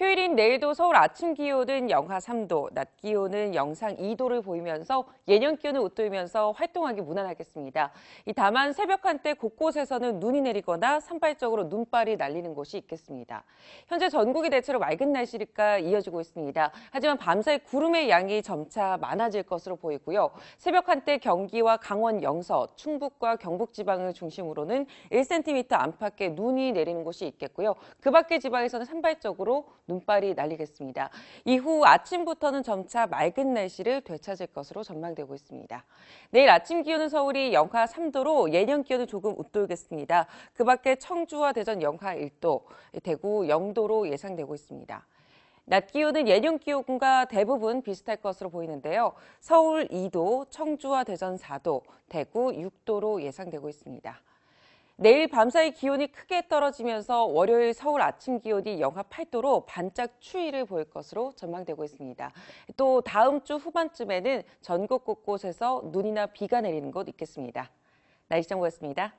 휴일인 내일도 서울 아침 기온은 영하 3도, 낮 기온은 영상 2도를 보이면서 예년 기온을 웃돌면서 활동하기 무난하겠습니다. 다만 새벽 한때 곳곳에서는 눈이 내리거나 산발적으로 눈발이 날리는 곳이 있겠습니다. 현재 전국이 대체로 맑은 날씨가 이어지고 있습니다. 하지만 밤사이 구름의 양이 점차 많아질 것으로 보이고요. 새벽 한때 경기와 강원 영서, 충북과 경북 지방을 중심으로는 1cm 안팎의 눈이 내리는 곳이 있겠고요. 그 밖의 지방에서는 산발적으로 눈발이 날리겠습니다. 이후 아침부터는 점차 맑은 날씨를 되찾을 것으로 전망되고 있습니다. 내일 아침 기온은 서울이 영하 3도로 예년 기온은 조금 웃돌겠습니다. 그 밖에 청주와 대전 영하 1도, 대구 0도로 예상되고 있습니다. 낮 기온은 예년 기온과 대부분 비슷할 것으로 보이는데요. 서울 2도, 청주와 대전 4도, 대구 6도로 예상되고 있습니다. 내일 밤사이 기온이 크게 떨어지면서 월요일 서울 아침 기온이 영하 8도로 반짝 추위를 보일 것으로 전망되고 있습니다. 또 다음 주 후반쯤에는 전국 곳곳에서 눈이나 비가 내리는 곳 있겠습니다. 날씨 정보였습니다.